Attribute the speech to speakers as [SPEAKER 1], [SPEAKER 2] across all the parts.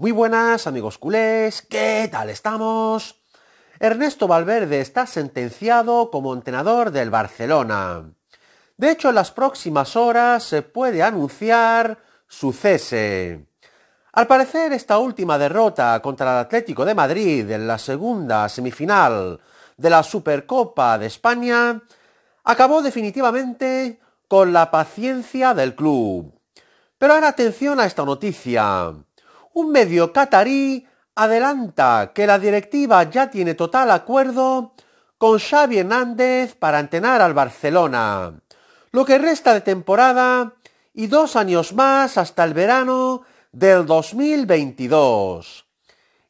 [SPEAKER 1] Muy buenas amigos culés, ¿qué tal estamos? Ernesto Valverde está sentenciado como entrenador del Barcelona. De hecho, en las próximas horas se puede anunciar su cese. Al parecer, esta última derrota contra el Atlético de Madrid en la segunda semifinal de la Supercopa de España acabó definitivamente con la paciencia del club. Pero ahora atención a esta noticia un medio catarí adelanta que la directiva ya tiene total acuerdo con Xavi Hernández para entrenar al Barcelona. Lo que resta de temporada y dos años más hasta el verano del 2022.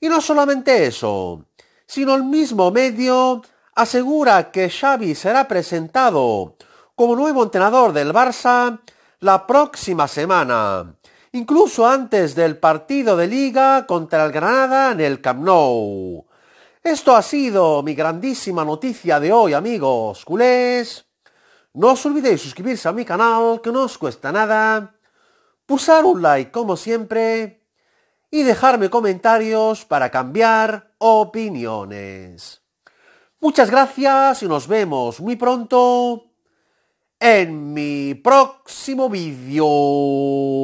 [SPEAKER 1] Y no solamente eso, sino el mismo medio asegura que Xavi será presentado como nuevo entrenador del Barça la próxima semana incluso antes del partido de liga contra el Granada en el Camp Nou. Esto ha sido mi grandísima noticia de hoy, amigos culés. No os olvidéis suscribirse a mi canal, que no os cuesta nada, pulsar un like como siempre y dejarme comentarios para cambiar opiniones. Muchas gracias y nos vemos muy pronto en mi próximo vídeo.